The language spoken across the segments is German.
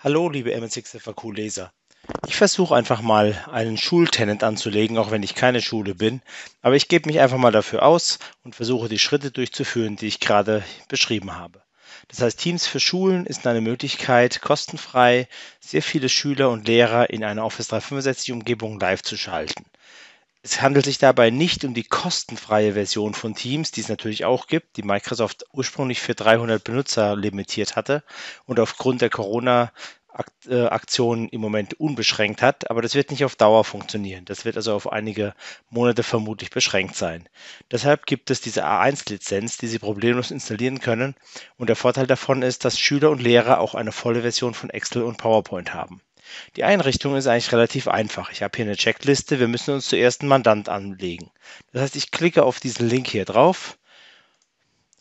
Hallo, liebe mn leser Ich versuche einfach mal einen Schultenant anzulegen, auch wenn ich keine Schule bin, aber ich gebe mich einfach mal dafür aus und versuche die Schritte durchzuführen, die ich gerade beschrieben habe. Das heißt, Teams für Schulen ist eine Möglichkeit, kostenfrei sehr viele Schüler und Lehrer in einer Office 365-Umgebung live zu schalten. Es handelt sich dabei nicht um die kostenfreie Version von Teams, die es natürlich auch gibt, die Microsoft ursprünglich für 300 Benutzer limitiert hatte und aufgrund der Corona äh, aktion im Moment unbeschränkt hat, aber das wird nicht auf Dauer funktionieren. Das wird also auf einige Monate vermutlich beschränkt sein. Deshalb gibt es diese A1-Lizenz, die Sie problemlos installieren können und der Vorteil davon ist, dass Schüler und Lehrer auch eine volle Version von Excel und PowerPoint haben. Die Einrichtung ist eigentlich relativ einfach. Ich habe hier eine Checkliste. Wir müssen uns zuerst einen Mandant anlegen. Das heißt, ich klicke auf diesen Link hier drauf,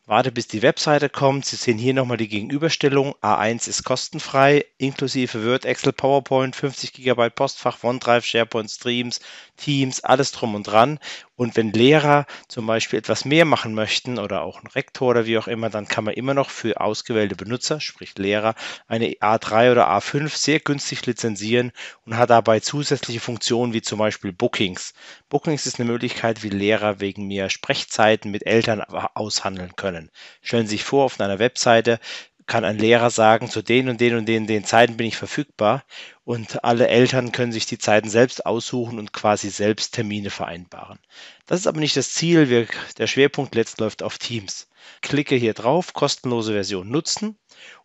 warte bis die Webseite kommt. Sie sehen hier nochmal die Gegenüberstellung. A1 ist kostenfrei, inklusive Word, Excel, PowerPoint, 50 GB Postfach, OneDrive, SharePoint, Streams, Teams, alles drum und dran. Und wenn Lehrer zum Beispiel etwas mehr machen möchten oder auch ein Rektor oder wie auch immer, dann kann man immer noch für ausgewählte Benutzer, sprich Lehrer, eine A3 oder A5 sehr günstig lizenzieren und hat dabei zusätzliche Funktionen wie zum Beispiel Bookings. Bookings ist eine Möglichkeit, wie Lehrer wegen mehr Sprechzeiten mit Eltern aushandeln können. Stellen Sie sich vor, auf einer Webseite kann ein Lehrer sagen, zu den und den und den den Zeiten bin ich verfügbar und alle Eltern können sich die Zeiten selbst aussuchen und quasi selbst Termine vereinbaren. Das ist aber nicht das Ziel. Wir, der Schwerpunkt letzt läuft auf Teams. Klicke hier drauf, kostenlose Version nutzen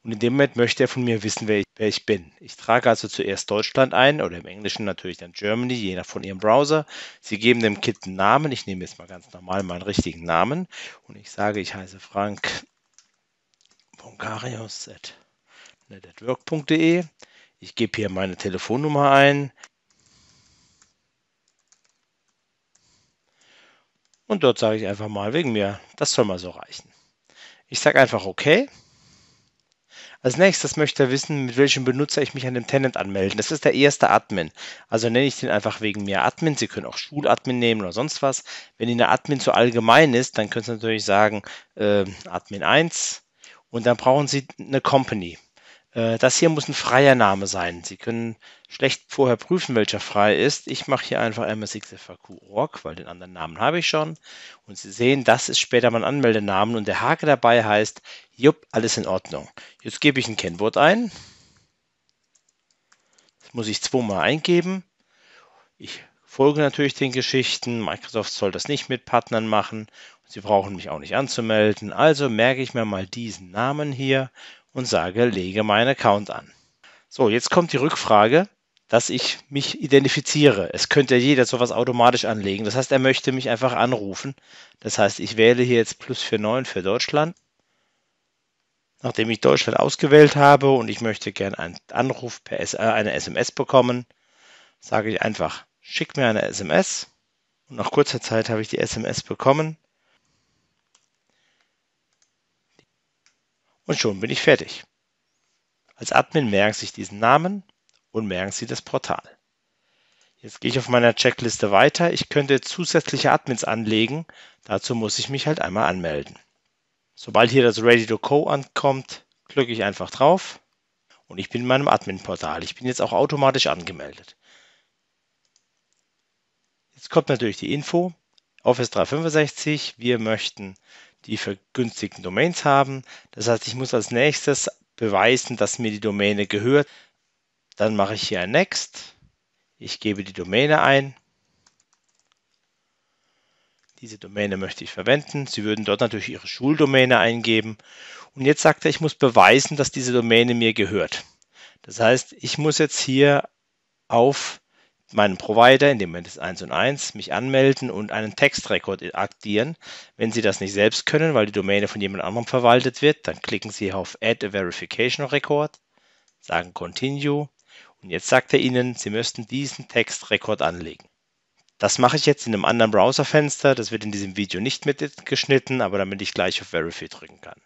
und in dem Moment möchte er von mir wissen, wer ich, wer ich bin. Ich trage also zuerst Deutschland ein oder im Englischen natürlich dann Germany, je nach von Ihrem Browser. Sie geben dem Kind einen Namen. Ich nehme jetzt mal ganz normal meinen richtigen Namen und ich sage, ich heiße Frank bonkarius.network.de. Ich gebe hier meine Telefonnummer ein. Und dort sage ich einfach mal, wegen mir, das soll mal so reichen. Ich sage einfach OK. Als nächstes möchte er wissen, mit welchem Benutzer ich mich an dem Tenant anmelden. Das ist der erste Admin. Also nenne ich den einfach wegen mir Admin. Sie können auch Schuladmin nehmen oder sonst was. Wenn Ihnen der Admin zu allgemein ist, dann können Sie natürlich sagen äh, Admin 1 und dann brauchen Sie eine Company. Äh, das hier muss ein freier Name sein. Sie können schlecht vorher prüfen, welcher frei ist. Ich mache hier einfach MSXFAQ.org, weil den anderen Namen habe ich schon. Und Sie sehen, das ist später mein Anmeldenamen und der Hake dabei heißt, jupp, alles in Ordnung. Jetzt gebe ich ein Kennwort ein. Das muss ich zweimal eingeben. Ich folge natürlich den Geschichten. Microsoft soll das nicht mit Partnern machen Sie brauchen mich auch nicht anzumelden, also merke ich mir mal diesen Namen hier und sage, lege meinen Account an. So, jetzt kommt die Rückfrage, dass ich mich identifiziere. Es könnte jeder sowas automatisch anlegen. Das heißt, er möchte mich einfach anrufen. Das heißt, ich wähle hier jetzt plus 49 für Deutschland. Nachdem ich Deutschland ausgewählt habe und ich möchte gerne einen Anruf per S äh, eine SMS bekommen, sage ich einfach, schick mir eine SMS. Und nach kurzer Zeit habe ich die SMS bekommen Und schon bin ich fertig. Als Admin merken Sie sich diesen Namen und merken Sie das Portal. Jetzt gehe ich auf meiner Checkliste weiter. Ich könnte zusätzliche Admins anlegen. Dazu muss ich mich halt einmal anmelden. Sobald hier das Ready to Co ankommt, klicke ich einfach drauf und ich bin in meinem Admin-Portal. Ich bin jetzt auch automatisch angemeldet. Jetzt kommt natürlich die Info. Office 365, wir möchten die vergünstigten Domains haben. Das heißt, ich muss als nächstes beweisen, dass mir die Domäne gehört. Dann mache ich hier ein Next. Ich gebe die Domäne ein. Diese Domäne möchte ich verwenden. Sie würden dort natürlich Ihre Schuldomäne eingeben. Und jetzt sagt er, ich muss beweisen, dass diese Domäne mir gehört. Das heißt, ich muss jetzt hier auf meinem Provider, in dem Moment ist 1 und 1, mich anmelden und einen Textrekord aktivieren. Wenn Sie das nicht selbst können, weil die Domäne von jemand anderem verwaltet wird, dann klicken Sie auf Add a Verification Record, sagen Continue und jetzt sagt er Ihnen, Sie müssten diesen Textrekord anlegen. Das mache ich jetzt in einem anderen Browserfenster, das wird in diesem Video nicht mitgeschnitten, aber damit ich gleich auf Verify drücken kann.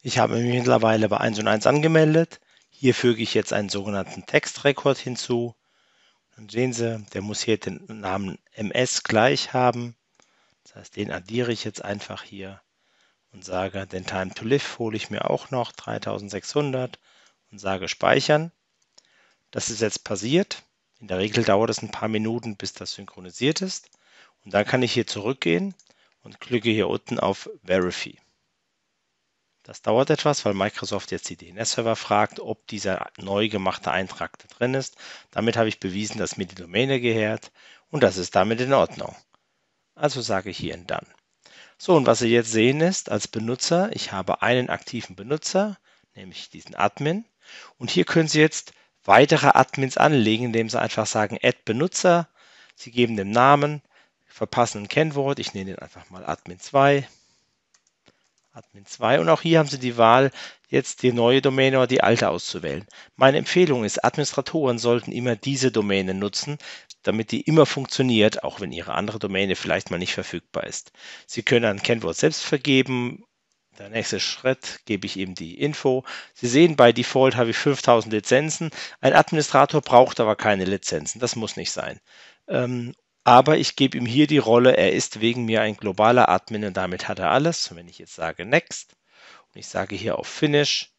Ich habe mich mittlerweile bei 1 und 1 angemeldet hier füge ich jetzt einen sogenannten Textrekord hinzu. Dann sehen Sie, der muss hier den Namen ms gleich haben. Das heißt, den addiere ich jetzt einfach hier und sage, den Time to Live hole ich mir auch noch 3600 und sage Speichern. Das ist jetzt passiert. In der Regel dauert es ein paar Minuten, bis das synchronisiert ist. Und dann kann ich hier zurückgehen und klicke hier unten auf Verify. Das dauert etwas, weil Microsoft jetzt die DNS-Server fragt, ob dieser neu gemachte Eintrag da drin ist. Damit habe ich bewiesen, dass mir die Domäne gehört und das ist damit in Ordnung. Also sage ich hier in Dann. So, und was Sie jetzt sehen ist, als Benutzer, ich habe einen aktiven Benutzer, nämlich diesen Admin. Und hier können Sie jetzt weitere Admins anlegen, indem Sie einfach sagen Add Benutzer. Sie geben dem Namen, verpassen ein Kennwort, ich nenne ihn einfach mal Admin 2 Admin 2 und auch hier haben Sie die Wahl, jetzt die neue Domäne oder die alte auszuwählen. Meine Empfehlung ist, Administratoren sollten immer diese Domäne nutzen, damit die immer funktioniert, auch wenn Ihre andere Domäne vielleicht mal nicht verfügbar ist. Sie können ein Kennwort selbst vergeben. Der nächste Schritt gebe ich ihm die Info. Sie sehen, bei Default habe ich 5000 Lizenzen. Ein Administrator braucht aber keine Lizenzen. Das muss nicht sein. Ähm, aber ich gebe ihm hier die Rolle, er ist wegen mir ein globaler Admin und damit hat er alles. Und wenn ich jetzt sage Next und ich sage hier auf Finish,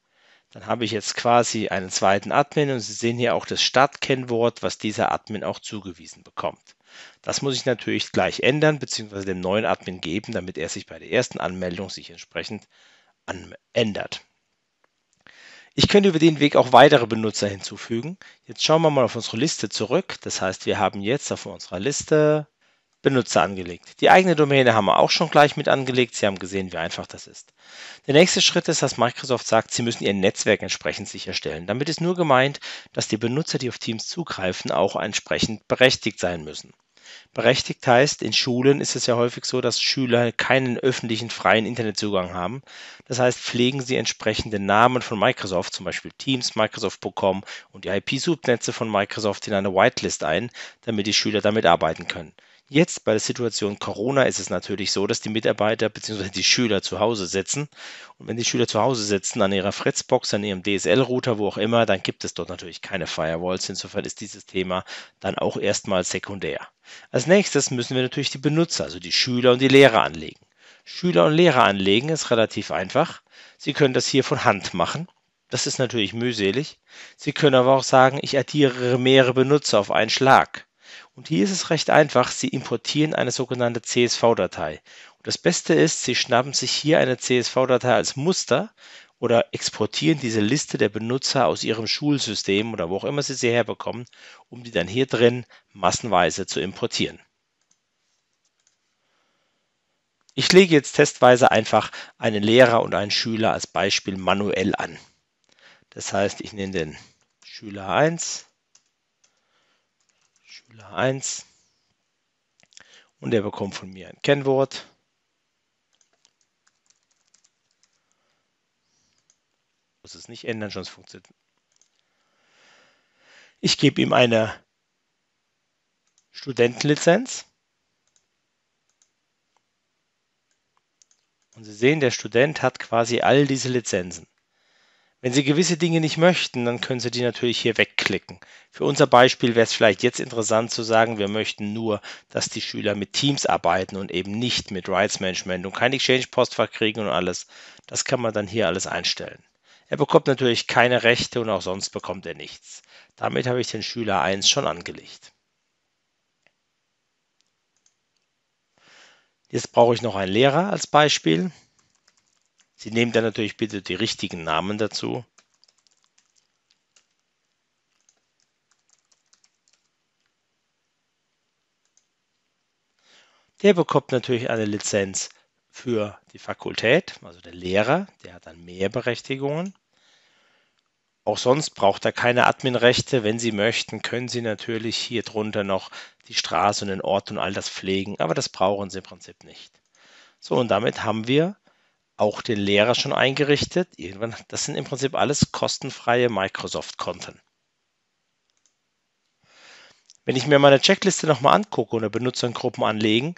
dann habe ich jetzt quasi einen zweiten Admin und Sie sehen hier auch das Startkennwort, was dieser Admin auch zugewiesen bekommt. Das muss ich natürlich gleich ändern bzw. dem neuen Admin geben, damit er sich bei der ersten Anmeldung sich entsprechend ändert. Ich könnte über den Weg auch weitere Benutzer hinzufügen. Jetzt schauen wir mal auf unsere Liste zurück. Das heißt, wir haben jetzt auf unserer Liste Benutzer angelegt. Die eigene Domäne haben wir auch schon gleich mit angelegt. Sie haben gesehen, wie einfach das ist. Der nächste Schritt ist, dass Microsoft sagt, sie müssen ihr Netzwerk entsprechend sicherstellen. Damit ist nur gemeint, dass die Benutzer, die auf Teams zugreifen, auch entsprechend berechtigt sein müssen berechtigt heißt, in Schulen ist es ja häufig so, dass Schüler keinen öffentlichen freien Internetzugang haben. Das heißt, pflegen sie entsprechende Namen von Microsoft, zum Beispiel Teams, Microsoft.com und die IP-Subnetze von Microsoft in eine Whitelist ein, damit die Schüler damit arbeiten können. Jetzt bei der Situation Corona ist es natürlich so, dass die Mitarbeiter bzw. die Schüler zu Hause sitzen. Und wenn die Schüler zu Hause sitzen, an ihrer Fritzbox, an ihrem DSL-Router, wo auch immer, dann gibt es dort natürlich keine Firewalls. Insofern ist dieses Thema dann auch erstmal sekundär. Als nächstes müssen wir natürlich die Benutzer, also die Schüler und die Lehrer anlegen. Schüler und Lehrer anlegen ist relativ einfach. Sie können das hier von Hand machen. Das ist natürlich mühselig. Sie können aber auch sagen, ich addiere mehrere Benutzer auf einen Schlag. Und hier ist es recht einfach, Sie importieren eine sogenannte CSV-Datei. Und das Beste ist, Sie schnappen sich hier eine CSV-Datei als Muster oder exportieren diese Liste der Benutzer aus Ihrem Schulsystem oder wo auch immer Sie sie herbekommen, um die dann hier drin massenweise zu importieren. Ich lege jetzt testweise einfach einen Lehrer und einen Schüler als Beispiel manuell an. Das heißt, ich nenne den Schüler 1, Spieler 1 und er bekommt von mir ein Kennwort. Muss es nicht ändern, sonst funktioniert. Ich gebe ihm eine Studentenlizenz. Und Sie sehen, der Student hat quasi all diese Lizenzen. Wenn Sie gewisse Dinge nicht möchten, dann können Sie die natürlich hier wegklicken. Für unser Beispiel wäre es vielleicht jetzt interessant zu sagen, wir möchten nur, dass die Schüler mit Teams arbeiten und eben nicht mit Rights Management und kein Exchange-Postfach kriegen und alles. Das kann man dann hier alles einstellen. Er bekommt natürlich keine Rechte und auch sonst bekommt er nichts. Damit habe ich den Schüler 1 schon angelegt. Jetzt brauche ich noch einen Lehrer als Beispiel. Sie nehmen dann natürlich bitte die richtigen Namen dazu. Der bekommt natürlich eine Lizenz für die Fakultät, also der Lehrer, der hat dann mehr Berechtigungen. Auch sonst braucht er keine Adminrechte. Wenn Sie möchten, können Sie natürlich hier drunter noch die Straße und den Ort und all das pflegen, aber das brauchen Sie im Prinzip nicht. So, und damit haben wir auch den Lehrer schon eingerichtet. Irgendwann, das sind im Prinzip alles kostenfreie Microsoft-Konten. Wenn ich mir meine Checkliste nochmal angucke unter Benutzergruppen anlegen,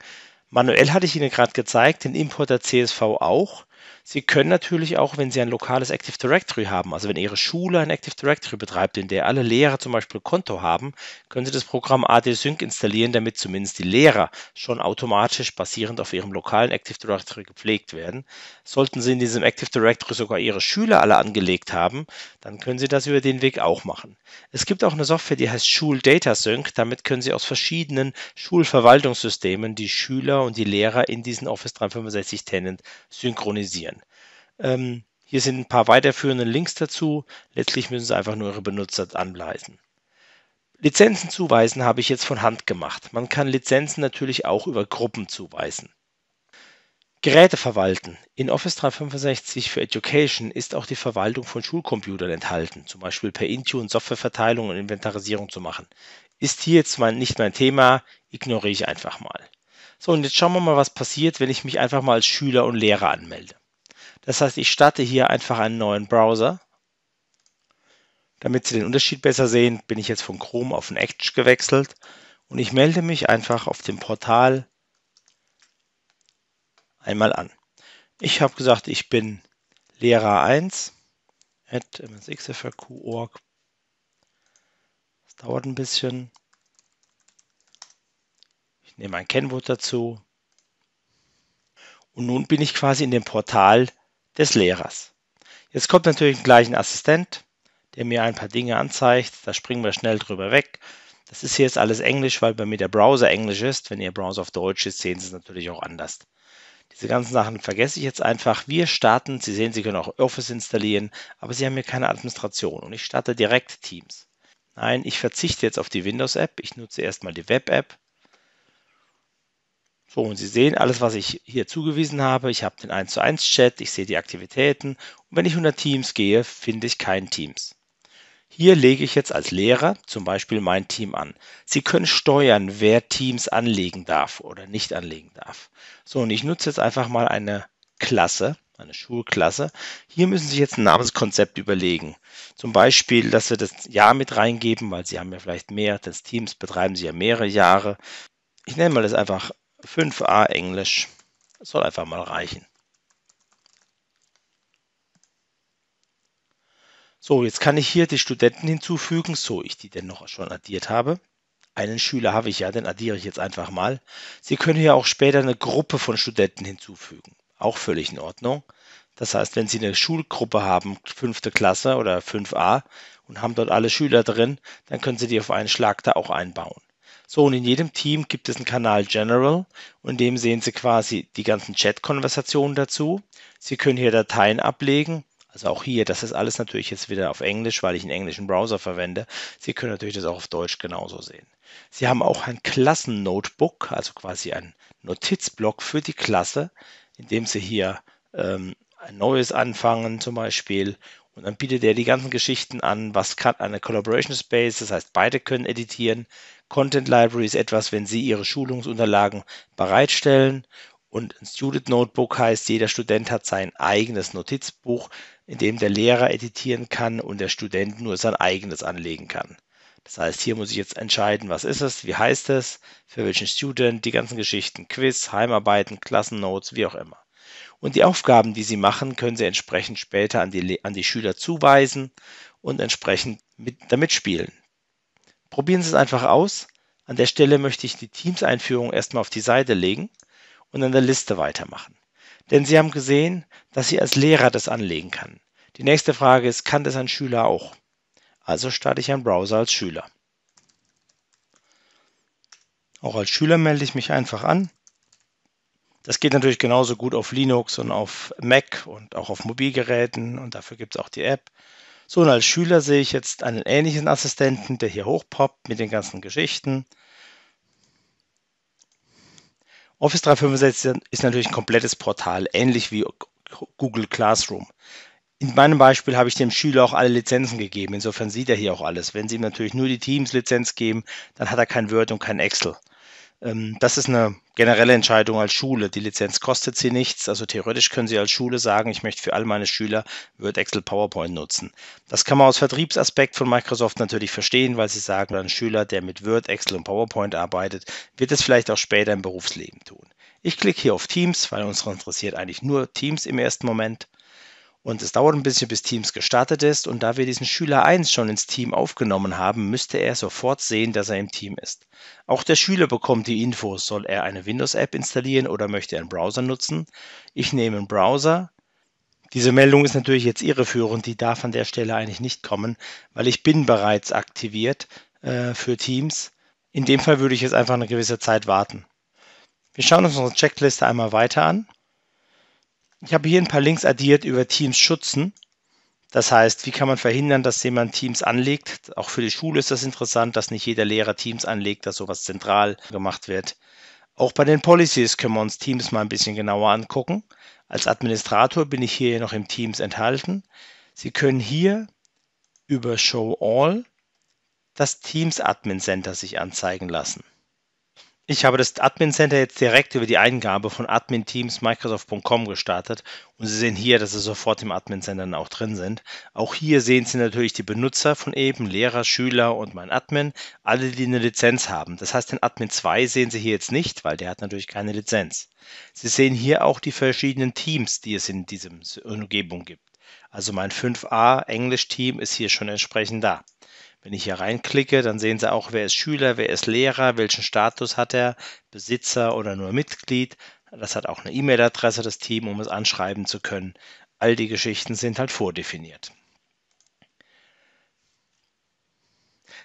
manuell hatte ich Ihnen gerade gezeigt, den Importer CSV auch. Sie können natürlich auch, wenn Sie ein lokales Active Directory haben, also wenn Ihre Schule ein Active Directory betreibt, in der alle Lehrer zum Beispiel Konto haben, können Sie das Programm AD-Sync installieren, damit zumindest die Lehrer schon automatisch basierend auf Ihrem lokalen Active Directory gepflegt werden. Sollten Sie in diesem Active Directory sogar Ihre Schüler alle angelegt haben, dann können Sie das über den Weg auch machen. Es gibt auch eine Software, die heißt Schul Data Sync. Damit können Sie aus verschiedenen Schulverwaltungssystemen die Schüler und die Lehrer in diesen Office 365 Tenant synchronisieren aktualisieren. Ähm, hier sind ein paar weiterführende Links dazu. Letztlich müssen Sie einfach nur Ihre Benutzer anleiten. Lizenzen zuweisen habe ich jetzt von Hand gemacht. Man kann Lizenzen natürlich auch über Gruppen zuweisen. Geräte verwalten. In Office 365 für Education ist auch die Verwaltung von Schulcomputern enthalten, zum Beispiel per Intune Softwareverteilung und Inventarisierung zu machen. Ist hier jetzt mein, nicht mein Thema, ignoriere ich einfach mal. So, und jetzt schauen wir mal, was passiert, wenn ich mich einfach mal als Schüler und Lehrer anmelde. Das heißt, ich starte hier einfach einen neuen Browser. Damit Sie den Unterschied besser sehen, bin ich jetzt von Chrome auf den Edge gewechselt und ich melde mich einfach auf dem Portal einmal an. Ich habe gesagt, ich bin Lehrer 1 at msxfq.org. Das dauert ein bisschen. Ich nehme ein Kennwort dazu. Und nun bin ich quasi in dem Portal des Lehrers. Jetzt kommt natürlich gleich ein Assistent, der mir ein paar Dinge anzeigt. Da springen wir schnell drüber weg. Das ist hier jetzt alles Englisch, weil bei mir der Browser Englisch ist. Wenn Ihr Browser auf Deutsch ist, sehen Sie es natürlich auch anders. Diese ganzen Sachen vergesse ich jetzt einfach. Wir starten, Sie sehen, Sie können auch Office installieren, aber Sie haben hier keine Administration und ich starte direkt Teams. Nein, ich verzichte jetzt auf die Windows-App, ich nutze erstmal die Web-App so, und Sie sehen alles, was ich hier zugewiesen habe. Ich habe den 1 zu 1 Chat, ich sehe die Aktivitäten. Und wenn ich unter Teams gehe, finde ich kein Teams. Hier lege ich jetzt als Lehrer zum Beispiel mein Team an. Sie können steuern, wer Teams anlegen darf oder nicht anlegen darf. So, und ich nutze jetzt einfach mal eine Klasse, eine Schulklasse. Hier müssen Sie jetzt ein Namenskonzept überlegen. Zum Beispiel, dass Sie das Jahr mit reingeben, weil Sie haben ja vielleicht mehr, das Teams betreiben Sie ja mehrere Jahre. Ich nenne mal das einfach 5a Englisch. Das soll einfach mal reichen. So, jetzt kann ich hier die Studenten hinzufügen, so ich die denn noch schon addiert habe. Einen Schüler habe ich ja, den addiere ich jetzt einfach mal. Sie können hier auch später eine Gruppe von Studenten hinzufügen. Auch völlig in Ordnung. Das heißt, wenn Sie eine Schulgruppe haben, fünfte Klasse oder 5a, und haben dort alle Schüler drin, dann können Sie die auf einen Schlag da auch einbauen. So, und in jedem Team gibt es einen Kanal General und in dem sehen Sie quasi die ganzen Chat-Konversationen dazu. Sie können hier Dateien ablegen. Also auch hier, das ist alles natürlich jetzt wieder auf Englisch, weil ich einen englischen Browser verwende. Sie können natürlich das auch auf Deutsch genauso sehen. Sie haben auch ein Klassen-Notebook, also quasi ein Notizblock für die Klasse, in dem Sie hier ähm, ein neues anfangen zum Beispiel und dann bietet er die ganzen Geschichten an, was kann eine Collaboration Space, das heißt, beide können editieren, Content Library ist etwas, wenn Sie Ihre Schulungsunterlagen bereitstellen und ein Student Notebook heißt, jeder Student hat sein eigenes Notizbuch, in dem der Lehrer editieren kann und der Student nur sein eigenes anlegen kann. Das heißt, hier muss ich jetzt entscheiden, was ist es, wie heißt es, für welchen Student, die ganzen Geschichten, Quiz, Heimarbeiten, Klassennotes, wie auch immer. Und die Aufgaben, die Sie machen, können Sie entsprechend später an die, an die Schüler zuweisen und entsprechend mit, damit spielen. Probieren Sie es einfach aus. An der Stelle möchte ich die Teams-Einführung erstmal auf die Seite legen und an der Liste weitermachen. Denn Sie haben gesehen, dass Sie als Lehrer das anlegen kann. Die nächste Frage ist, kann das ein Schüler auch? Also starte ich einen Browser als Schüler. Auch als Schüler melde ich mich einfach an. Das geht natürlich genauso gut auf Linux und auf Mac und auch auf Mobilgeräten und dafür gibt es auch die App. So, und als Schüler sehe ich jetzt einen ähnlichen Assistenten, der hier hochpoppt mit den ganzen Geschichten. Office 365 ist natürlich ein komplettes Portal, ähnlich wie Google Classroom. In meinem Beispiel habe ich dem Schüler auch alle Lizenzen gegeben. Insofern sieht er hier auch alles. Wenn Sie ihm natürlich nur die Teams-Lizenz geben, dann hat er kein Word und kein Excel. Ähm, das ist eine generelle Entscheidung als Schule. Die Lizenz kostet sie nichts. Also theoretisch können Sie als Schule sagen, ich möchte für all meine Schüler Word, Excel, PowerPoint nutzen. Das kann man aus Vertriebsaspekt von Microsoft natürlich verstehen, weil Sie sagen, ein Schüler, der mit Word, Excel und PowerPoint arbeitet, wird es vielleicht auch später im Berufsleben tun. Ich klicke hier auf Teams, weil uns interessiert eigentlich nur Teams im ersten Moment. Und es dauert ein bisschen, bis Teams gestartet ist. Und da wir diesen Schüler 1 schon ins Team aufgenommen haben, müsste er sofort sehen, dass er im Team ist. Auch der Schüler bekommt die Infos, soll er eine Windows-App installieren oder möchte er einen Browser nutzen. Ich nehme einen Browser. Diese Meldung ist natürlich jetzt irreführend, die darf an der Stelle eigentlich nicht kommen, weil ich bin bereits aktiviert äh, für Teams. In dem Fall würde ich jetzt einfach eine gewisse Zeit warten. Wir schauen uns unsere Checkliste einmal weiter an. Ich habe hier ein paar Links addiert über Teams schützen. Das heißt, wie kann man verhindern, dass jemand Teams anlegt? Auch für die Schule ist das interessant, dass nicht jeder Lehrer Teams anlegt, dass sowas zentral gemacht wird. Auch bei den Policies können wir uns Teams mal ein bisschen genauer angucken. Als Administrator bin ich hier noch im Teams enthalten. Sie können hier über Show All das Teams Admin Center sich anzeigen lassen. Ich habe das Admin Center jetzt direkt über die Eingabe von Admin-Teams Microsoft.com gestartet und Sie sehen hier, dass Sie sofort im Admin Center auch drin sind. Auch hier sehen Sie natürlich die Benutzer von eben, Lehrer, Schüler und mein Admin, alle, die eine Lizenz haben. Das heißt, den Admin 2 sehen Sie hier jetzt nicht, weil der hat natürlich keine Lizenz. Sie sehen hier auch die verschiedenen Teams, die es in diesem Umgebung gibt. Also mein 5a Englisch-Team ist hier schon entsprechend da. Wenn ich hier reinklicke, dann sehen Sie auch, wer ist Schüler, wer ist Lehrer, welchen Status hat er, Besitzer oder nur Mitglied. Das hat auch eine E-Mail-Adresse, das Team, um es anschreiben zu können. All die Geschichten sind halt vordefiniert.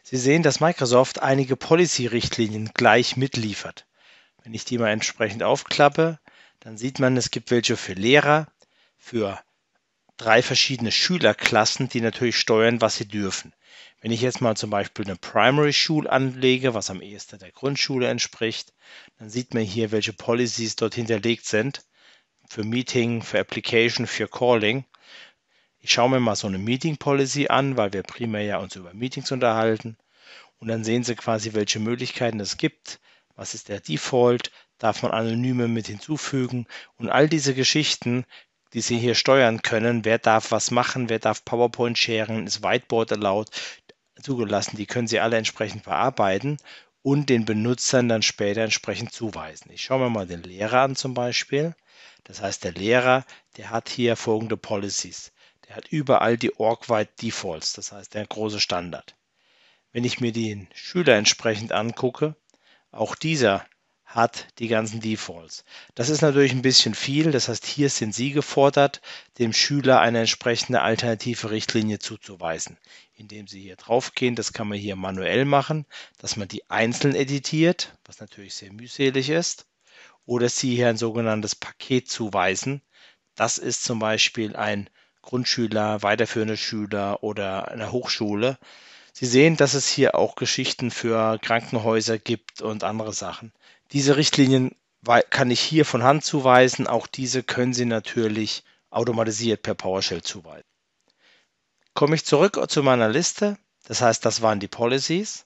Sie sehen, dass Microsoft einige Policy-Richtlinien gleich mitliefert. Wenn ich die mal entsprechend aufklappe, dann sieht man, es gibt welche für Lehrer, für drei verschiedene Schülerklassen, die natürlich steuern, was sie dürfen. Wenn ich jetzt mal zum Beispiel eine Primary Schule anlege, was am ehesten der Grundschule entspricht, dann sieht man hier, welche Policies dort hinterlegt sind. Für Meeting, für Application, für Calling. Ich schaue mir mal so eine Meeting Policy an, weil wir primär ja uns über Meetings unterhalten. Und dann sehen Sie quasi, welche Möglichkeiten es gibt. Was ist der Default? Darf man Anonyme mit hinzufügen? Und all diese Geschichten die Sie hier steuern können. Wer darf was machen, wer darf PowerPoint sharen, ist Whiteboard erlaubt? zugelassen. Die können Sie alle entsprechend bearbeiten und den Benutzern dann später entsprechend zuweisen. Ich schaue mir mal den Lehrer an zum Beispiel. Das heißt, der Lehrer, der hat hier folgende Policies. Der hat überall die Org-wide Defaults, das heißt der große Standard. Wenn ich mir den Schüler entsprechend angucke, auch dieser hat die ganzen Defaults. Das ist natürlich ein bisschen viel. Das heißt, hier sind Sie gefordert, dem Schüler eine entsprechende alternative Richtlinie zuzuweisen, indem Sie hier draufgehen. Das kann man hier manuell machen, dass man die einzeln editiert, was natürlich sehr mühselig ist, oder Sie hier ein sogenanntes Paket zuweisen. Das ist zum Beispiel ein Grundschüler, weiterführende Schüler oder eine Hochschule. Sie sehen, dass es hier auch Geschichten für Krankenhäuser gibt und andere Sachen. Diese Richtlinien kann ich hier von Hand zuweisen. Auch diese können Sie natürlich automatisiert per PowerShell zuweisen. Komme ich zurück zu meiner Liste. Das heißt, das waren die Policies.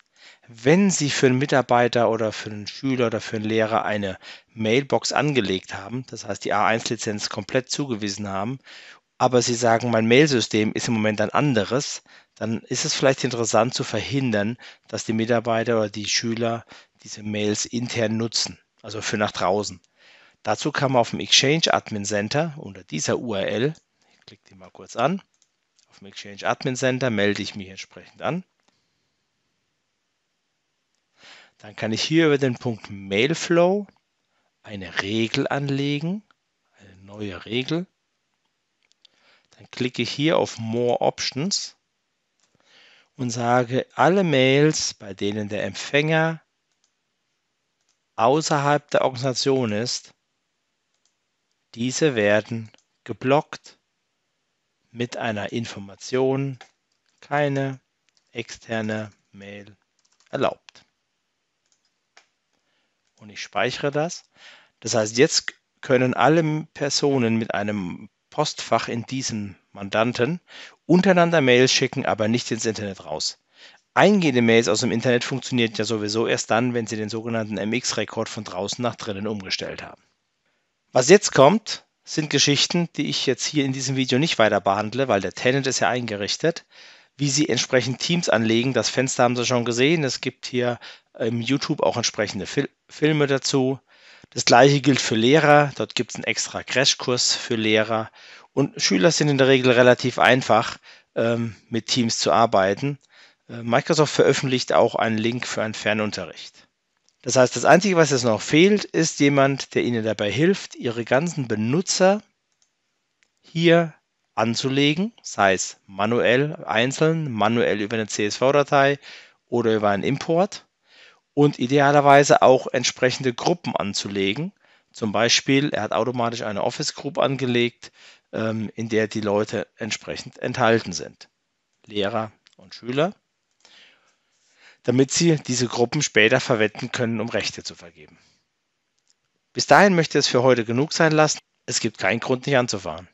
Wenn Sie für einen Mitarbeiter oder für einen Schüler oder für einen Lehrer eine Mailbox angelegt haben, das heißt die A1-Lizenz komplett zugewiesen haben, aber Sie sagen, mein Mailsystem ist im Moment ein anderes, dann ist es vielleicht interessant zu verhindern, dass die Mitarbeiter oder die Schüler diese Mails intern nutzen, also für nach draußen. Dazu kann man auf dem Exchange Admin Center unter dieser URL, ich klicke die mal kurz an, auf dem Exchange Admin Center melde ich mich entsprechend an. Dann kann ich hier über den Punkt Mailflow eine Regel anlegen, eine neue Regel. Dann klicke ich hier auf More Options und sage, alle Mails, bei denen der Empfänger außerhalb der Organisation ist, diese werden geblockt mit einer Information, keine externe Mail erlaubt. Und ich speichere das. Das heißt, jetzt können alle Personen mit einem Postfach in diesem Mandanten untereinander Mails schicken, aber nicht ins Internet raus. Eingehende Mails aus dem Internet funktioniert ja sowieso erst dann, wenn Sie den sogenannten MX-Rekord von draußen nach drinnen umgestellt haben. Was jetzt kommt, sind Geschichten, die ich jetzt hier in diesem Video nicht weiter behandle, weil der Tenant ist ja eingerichtet. Wie Sie entsprechend Teams anlegen, das Fenster haben Sie schon gesehen. Es gibt hier im ähm, YouTube auch entsprechende Fil Filme dazu. Das gleiche gilt für Lehrer. Dort gibt es einen extra Crashkurs für Lehrer und Schüler sind in der Regel relativ einfach, ähm, mit Teams zu arbeiten. Äh, Microsoft veröffentlicht auch einen Link für einen Fernunterricht. Das heißt, das Einzige, was jetzt noch fehlt, ist jemand, der Ihnen dabei hilft, Ihre ganzen Benutzer hier anzulegen, sei es manuell einzeln, manuell über eine CSV-Datei oder über einen Import und idealerweise auch entsprechende Gruppen anzulegen. Zum Beispiel, er hat automatisch eine Office Group angelegt, ähm, in der die Leute entsprechend enthalten sind, Lehrer und Schüler, damit sie diese Gruppen später verwenden können, um Rechte zu vergeben. Bis dahin möchte es für heute genug sein lassen. Es gibt keinen Grund, nicht anzufahren.